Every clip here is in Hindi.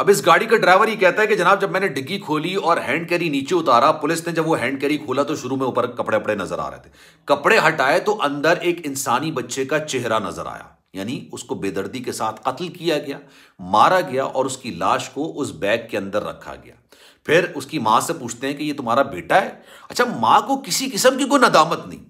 अब इस गाड़ी का ड्राइवर ये कहता है कि जनाब जब मैंने डिग्गी खोली और हैंड कैरी नीचे उतारा पुलिस ने जब वो हैंड कैरी खोला तो शुरू में ऊपर कपड़े अपड़े नजर आ रहे थे कपड़े हटाए तो अंदर एक इंसानी बच्चे का चेहरा नजर आया यानी उसको बेदर्दी के साथ कत्ल किया गया मारा गया और उसकी लाश को उस बैग के अंदर रखा गया फिर उसकी माँ से पूछते हैं कि ये तुम्हारा बेटा है अच्छा माँ को किसी किस्म की कोई नदामत नहीं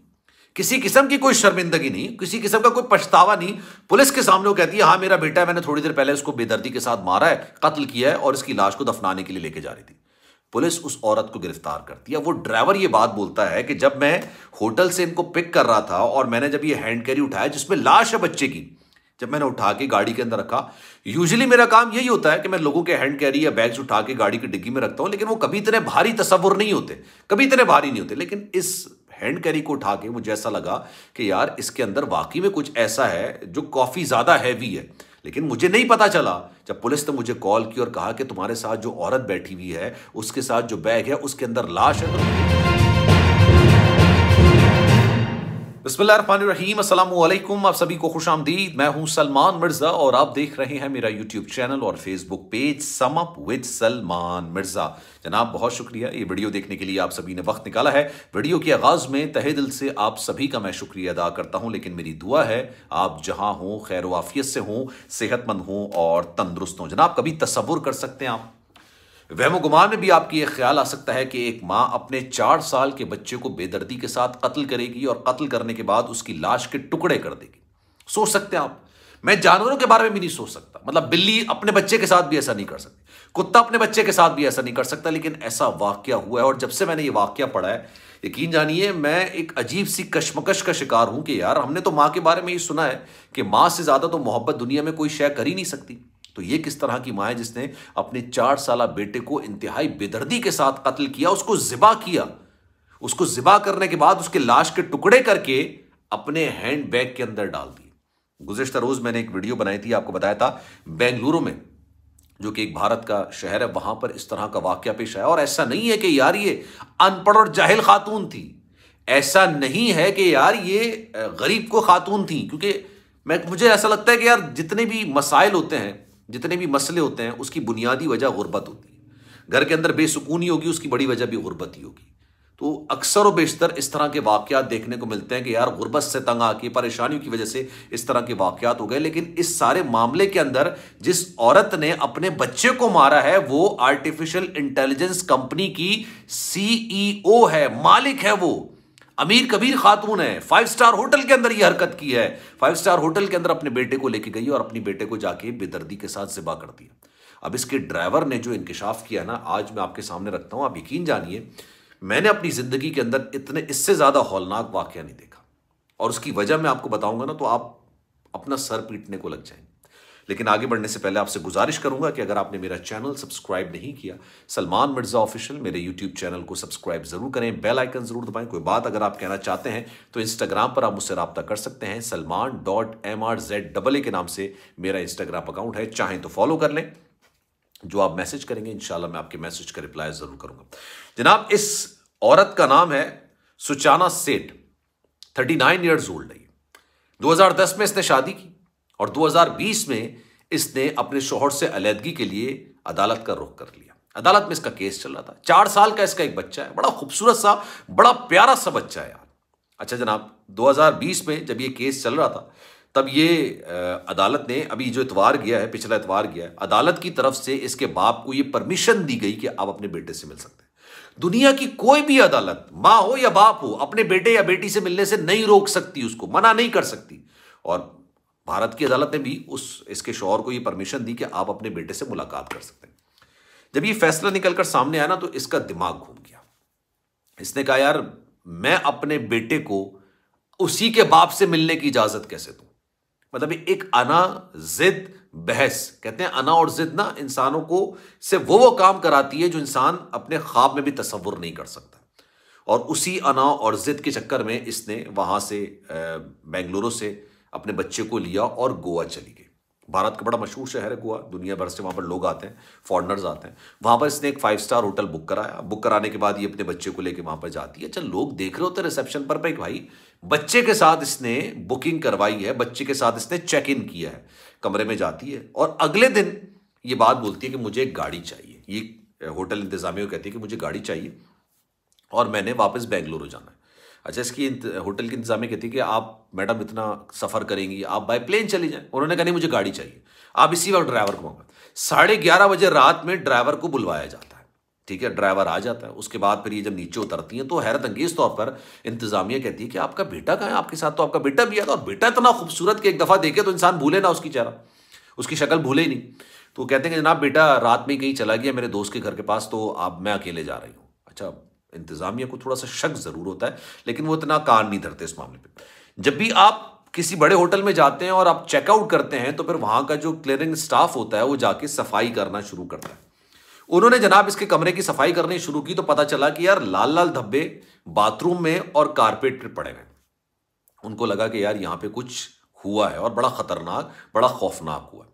किसी किस्म की कोई शर्मिंदगी नहीं किसी किस्म का कोई पछतावा नहीं पुलिस के सामने वो कहती है हाँ मेरा बेटा है मैंने थोड़ी देर पहले उसको बेदर्दी के साथ मारा है कत्ल किया है और इसकी लाश को दफनाने के लिए लेके जा रही थी पुलिस उस औरत को गिरफ्तार करती है वो ड्राइवर ये बात बोलता है कि जब मैं होटल से इनको पिक कर रहा था और मैंने जब ये हैंड कैरी उठाया जिसमें लाश है बच्चे की जब मैंने उठा के गाड़ी के अंदर रखा यूजली मेरा काम यही होता है कि मैं लोगों के हैंड कैरी या बैग्स उठा के गाड़ी की डिग्गी में रखता हूँ लेकिन वो कभी इतने भारी तस्वुर नहीं होते कभी इतने भारी नहीं होते लेकिन इस हैंड कैरी को उठा के मुझे ऐसा लगा कि यार इसके अंदर वाकई में कुछ ऐसा है जो काफ़ी ज़्यादा हैवी है लेकिन मुझे नहीं पता चला जब पुलिस ने मुझे कॉल की और कहा कि तुम्हारे साथ जो औरत बैठी हुई है उसके साथ जो बैग है उसके अंदर लाश है तो बसमिलकुम आप सभी को खुश आमदीद मैं हूं सलमान मिर्जा और आप देख रहे हैं मेरा यूट्यूब चैनल और Facebook page sum up with Salman Mirza जनाब बहुत शुक्रिया ये वीडियो देखने के लिए आप सभी ने वक्त निकाला है वीडियो के आगाज में तहे दिल से आप सभी का मैं शुक्रिया अदा करता हूं लेकिन मेरी दुआ है आप जहां हों खैर वाफियत से हों सेहतमंद हों और तंदुरुस्त हों जनाब कभी तस्वुर कर सकते हैं आप वहमो गुमान में भी आपकी यह ख्याल आ सकता है कि एक माँ अपने चार साल के बच्चे को बेदर्दी के साथ कत्ल करेगी और कत्ल करने के बाद उसकी लाश के टुकड़े कर देगी सोच सकते हैं आप मैं जानवरों के बारे में भी नहीं सोच सकता मतलब बिल्ली अपने बच्चे के साथ भी ऐसा नहीं कर सकती कुत्ता अपने बच्चे के साथ भी ऐसा नहीं कर सकता लेकिन ऐसा वाक्य हुआ है और जब से मैंने ये वाक्य पढ़ा है यकीन जानिए मैं एक अजीब सी कशमकश का शिकार हूं कि यार हमने तो माँ के बारे में ही सुना है कि माँ से ज्यादा तो मोहब्बत दुनिया में कोई शय कर ही नहीं सकती तो ये किस तरह की माँ है जिसने अपने चार साल बेटे को इंतहाई बेदर्दी के साथ कत्ल किया उसको जिबा किया उसको जिबा करने के बाद उसके लाश के टुकड़े करके अपने हैंड बैग के अंदर डाल दिए गुजशत रोज मैंने एक वीडियो बनाई थी आपको बताया था बेंगलुरु में जो कि एक भारत का शहर है वहां पर इस तरह का वाक्य पेश आया और ऐसा नहीं है कि यार ये अनपढ़ और जाहिल खातून थी ऐसा नहीं है कि यार ये गरीब को खातून थी क्योंकि मैं मुझे ऐसा लगता है कि यार जितने भी मसाइल होते हैं जितने भी मसले होते हैं उसकी बुनियादी वजह गुर्बत होती है घर के अंदर बेसुकूनी होगी उसकी बड़ी वजह भी गुर्बत ही होगी तो अक्सर व बेशतर इस तरह के वाकत देखने को मिलते हैं कि यार गुर्बत से तंग आके परेशानियों की वजह से इस तरह के वाक़ात हो गए लेकिन इस सारे मामले के अंदर जिस औरत ने अपने बच्चे को मारा है वो आर्टिफिशियल इंटेलिजेंस कंपनी की सीईओ e है मालिक है वो अमीर कबीर खातून है फाइव स्टार होटल के अंदर ये हरकत की है फाइव स्टार होटल के अंदर अपने बेटे को लेके गई और अपने बेटे को जाके बेदर्दी के साथ जिबा कर दिया अब इसके ड्राइवर ने जो इंकशाफ किया ना आज मैं आपके सामने रखता हूं आप यकीन जानिए मैंने अपनी जिंदगी के अंदर इतने इससे ज्यादा हौलनाक वाक्य नहीं देखा और उसकी वजह मैं आपको बताऊंगा ना तो आप अपना सर पीटने को लग जाएंगे लेकिन आगे बढ़ने से पहले आपसे गुजारिश करूंगा कि अगर आपने मेरा चैनल सब्सक्राइब नहीं किया सलमान मिर्जा ऑफिशियल मेरे यूट्यूब चैनल को सब्सक्राइब जरूर करें बेल आइकन जरूर दबाएं कोई बात अगर आप कहना चाहते हैं तो इंस्टाग्राम पर आप मुझसे रबता कर सकते हैं Salman dot M R Z double A के नाम से मेरा इंस्टाग्राम अकाउंट है चाहें तो फॉलो कर लें जो आप मैसेज करेंगे इंशाल्लाह मैं आपके मैसेज का रिप्लाई जरूर करूंगा जनाब इस औरत का नाम है सुचाना सेठ थर्टी नाइन ईयर्स ओल्ड है 2010 में इसने शादी की और 2020 में इसने अपने शोहर से अलीदगी के लिए अदालत का रुख कर लिया अदालत में इसका केस चल रहा था चार साल का इसका एक बच्चा है बड़ा खूबसूरत सा बड़ा प्यारा सा बच्चा है यार अच्छा जनाब 2020 में जब ये केस चल रहा था तब ये अदालत ने अभी जो इतवार गया है पिछला इतवार गया है अदालत की तरफ से इसके बाप को ये परमिशन दी गई कि आप अपने बेटे से मिल सकते हैं दुनिया की कोई भी अदालत माँ हो या बाप हो अपने बेटे या बेटी से मिलने से नहीं रोक सकती उसको मना नहीं कर सकती और भारत की अदालत ने भी उस इसके शोहर को ये परमिशन दी कि आप अपने बेटे से मुलाकात कर सकते हैं जब ये फैसला निकलकर सामने आया ना तो इसका दिमाग घूम गया इसने कहा यार मैं अपने बेटे को उसी के बाप से मिलने की इजाजत कैसे दू मतलब एक अना जिद बहस कहते हैं अना और जिद ना इंसानों को से वो वो काम कराती है जो इंसान अपने ख्वाब में भी तस्वुर नहीं कर सकता और उसी अना और जिद के चक्कर में इसने वहां से बेंगलुरु से अपने बच्चे को लिया और गोवा चली गई भारत का बड़ा मशहूर शहर है गोवा दुनिया भर से वहाँ पर लोग आते हैं फॉरनर्स आते हैं वहाँ पर इसने एक फाइव स्टार होटल बुक कराया बुक कराने के बाद ये अपने बच्चे को लेके वहाँ पर जाती है चल अच्छा, लोग देख रहे होते रिसेप्शन पर भाई भाई बच्चे के साथ इसने बुकिंग करवाई है बच्चे के साथ इसने चेक इन किया है कमरे में जाती है और अगले दिन ये बात बोलती है कि मुझे एक गाड़ी चाहिए ये होटल इंतजामिया कहती है कि मुझे गाड़ी चाहिए और मैंने वापस बेंगलुरु जाना है अच्छा इसकी होटल की इंतजामिया कहती है कि आप मैडम इतना सफ़र करेंगी आप बाय प्लेन चली जाएँ उन्होंने कहा नहीं मुझे गाड़ी चाहिए आप इसी वक्त ड्राइवर को मांगा साढ़े ग्यारह बजे रात में ड्राइवर को बुलवाया जाता है ठीक है ड्राइवर आ जाता है उसके बाद फिर ये जब नीचे उतरती हैं तो हैरत अंगेज तौर पर इंतजामिया कहती है कि आपका बेटा कहाँ है आपके साथ तो आपका बेटा भी आया था और बेटा इतना खूबसूरत कि एक दफ़ा देखे तो इंसान भूले ना उसकी चेहरा उसकी शक्ल भूले ही नहीं तो कहते हैं कि जनाब बेटा रात में कहीं चला गया मेरे दोस्त के घर के पास तो अब मैं अकेले जा रही हूँ अच्छा इंतजामिया को थोड़ा सा शक जरूर होता है लेकिन वो इतना कान नहीं धरते इस मामले पर जब भी आप किसी बड़े होटल में जाते हैं और आप चेकआउट करते हैं तो फिर वहां का जो क्लियरिंग स्टाफ होता है वो जाके सफाई करना शुरू करता है उन्होंने जनाब इसके कमरे की सफाई करनी शुरू की तो पता चला कि यार लाल लाल धब्बे बाथरूम में और कारपेट पर पड़े हैं उनको लगा कि यार यहां पे कुछ हुआ है और बड़ा खतरनाक बड़ा खौफनाक हुआ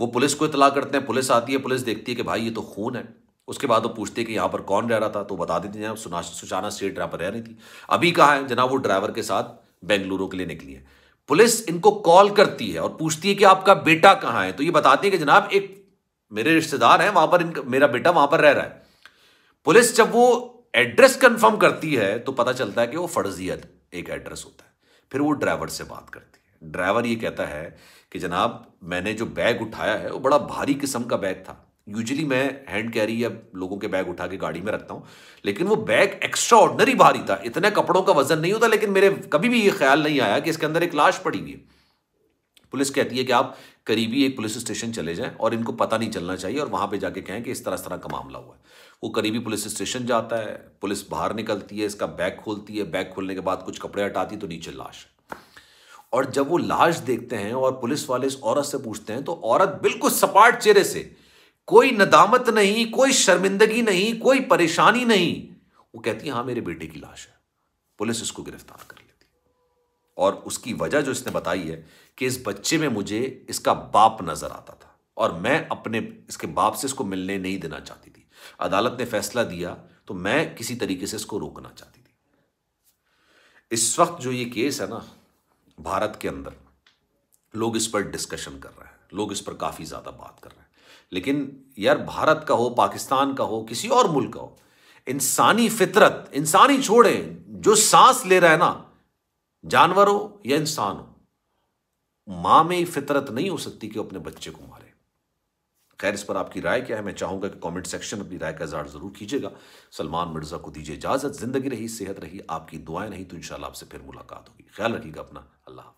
वो पुलिस को इतला करते हैं पुलिस आती है पुलिस देखती है कि भाई ये तो खून है उसके बाद वो पूछते कि यहाँ पर कौन रह रहा था तो बता देते जनाब सुना सुशाना सेठ यहाँ पर रह रही थी अभी कहा है जनाब वो ड्राइवर के साथ बेंगलुरु के लिए निकली है पुलिस इनको कॉल करती है और पूछती है कि आपका बेटा कहाँ है तो ये बताती है कि जनाब एक मेरे रिश्तेदार हैं वहां पर इनका मेरा बेटा वहां पर रह रहा है पुलिस जब वो एड्रेस कंफर्म करती है तो पता चलता है कि वो फर्जियत एक एड्रेस होता है फिर वो ड्राइवर से बात करती है ड्राइवर ये कहता है कि जनाब मैंने जो बैग उठाया है वो बड़ा भारी किस्म का बैग था यूजली मैं हैंड कैरी या लोगों के बैग उठा के गाड़ी में रखता हूँ लेकिन वो बैग एक्स्ट्रा ऑर्डनरी भारी था इतने कपड़ों का वजन नहीं होता लेकिन मेरे कभी भी ये ख्याल नहीं आया कि इसके अंदर एक लाश पड़ी हुई पुलिस कहती है कि आप करीबी एक पुलिस स्टेशन चले जाएं और इनको पता नहीं चलना चाहिए और वहां पे जाके कहें कि इस तरह तरह का मामला हुआ है वो करीबी पुलिस स्टेशन जाता है पुलिस बाहर निकलती है इसका बैग खोलती है बैग खोलने के बाद कुछ कपड़े हटाती तो नीचे लाश है और जब वो लाश देखते हैं और पुलिस वाले इस औरत से पूछते हैं तो औरत बिल्कुल सपाट चेहरे से कोई नदामत नहीं कोई शर्मिंदगी नहीं कोई परेशानी नहीं वो कहती है हाँ मेरे बेटे की लाश है पुलिस इसको गिरफ्तार कर लेती और उसकी वजह जो इसने बताई है कि इस बच्चे में मुझे इसका बाप नजर आता था और मैं अपने इसके बाप से इसको मिलने नहीं देना चाहती थी अदालत ने फैसला दिया तो मैं किसी तरीके से इसको रोकना चाहती थी इस वक्त जो ये केस है ना भारत के अंदर लोग इस पर डिस्कशन कर रहे हैं लोग इस पर काफ़ी ज़्यादा बात कर रहे हैं लेकिन यार भारत का हो पाकिस्तान का हो किसी और मुल्क का हो इंसानी फितरत इंसानी छोड़े जो सांस ले रहा है ना जानवर हो या इंसान हो मां में ही फितरत नहीं हो सकती कि अपने बच्चे को मारे खैर इस पर आपकी राय क्या है मैं चाहूंगा कि कमेंट सेक्शन अपनी राय का इजहार जरूर कीजिएगा सलमान मिर्जा को दीजिए इजाजत जिंदगी रही सेहत रही आपकी दुआएं नहीं तो इंशाल्लाह आपसे फिर मुलाकात होगी ख्याल रखिएगा अपना अल्लाह